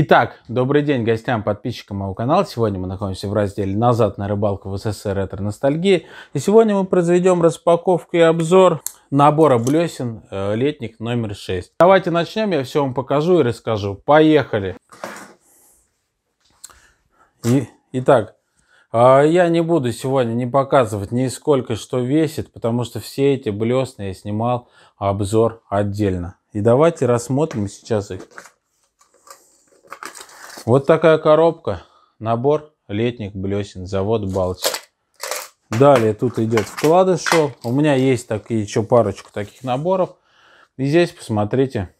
Итак, добрый день гостям, подписчикам моего канала. Сегодня мы находимся в разделе «Назад на рыбалку в СССР. Ретро-ностальгии». И сегодня мы произведем распаковку и обзор набора блесен э, летник номер 6. Давайте начнем, я все вам покажу и расскажу. Поехали! И, итак, а, я не буду сегодня не показывать ни сколько что весит, потому что все эти блесны я снимал обзор отдельно. И давайте рассмотрим сейчас их. Вот такая коробка. Набор летних блесен. Завод Балтик. Далее тут идет вкладышел. У меня есть такие, еще парочку таких наборов. И здесь посмотрите.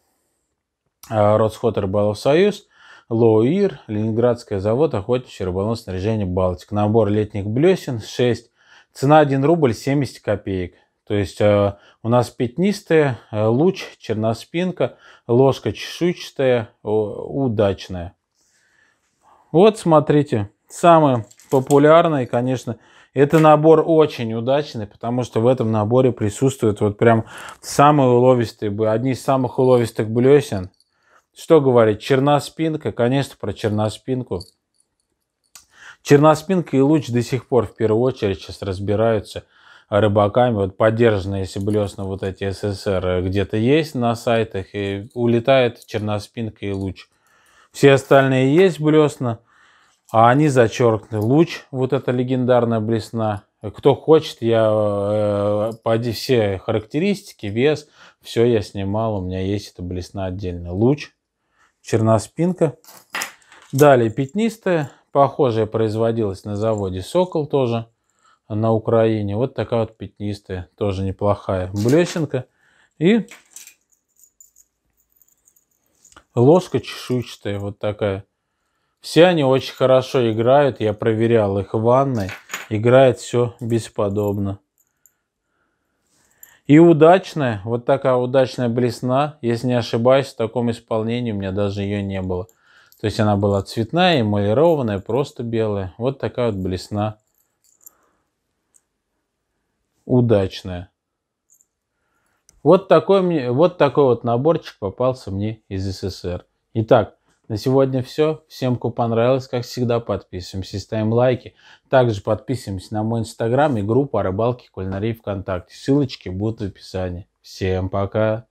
Э, Росход Рыболов Союз. Лоуир, Ленинградская завод, охотничье рыболовное снаряжение Балтик. Набор летних блесен 6. Цена 1 рубль 70 копеек. То есть э, у нас пятнистая, э, луч, черноспинка, ложка чешуйчатая, удачная. Вот смотрите, самый популярный, конечно, это набор очень удачный, потому что в этом наборе присутствуют вот прям самые уловистые, одни из самых уловистых блесен. Что говорить? Черноспинка, конечно, про черноспинку. Черноспинка и луч до сих пор в первую очередь сейчас разбираются рыбаками. Вот поддержанные, если блесна вот эти СССР где-то есть на сайтах, и улетает черноспинка и луч. Все остальные есть блесна, а они зачеркнуты. Луч, вот эта легендарная блесна. Кто хочет, я э, все характеристики, вес, все я снимал. У меня есть эта блесна отдельно. Луч, черноспинка. Далее пятнистая, похожая производилась на заводе «Сокол» тоже на Украине. Вот такая вот пятнистая, тоже неплохая блесенка. И Лоска чешуйчатая вот такая. Все они очень хорошо играют, я проверял их в ванной. Играет все бесподобно. И удачная, вот такая удачная блесна, если не ошибаюсь, в таком исполнении у меня даже ее не было. То есть она была цветная, эмалированная, просто белая. Вот такая вот блесна удачная. Вот такой, мне, вот такой вот наборчик попался мне из СССР. Итак, на сегодня все. Всем, кому понравилось, как всегда, подписываемся, ставим лайки. Также подписываемся на мой инстаграм и группу о рыбалке кулинарии ВКонтакте. Ссылочки будут в описании. Всем пока!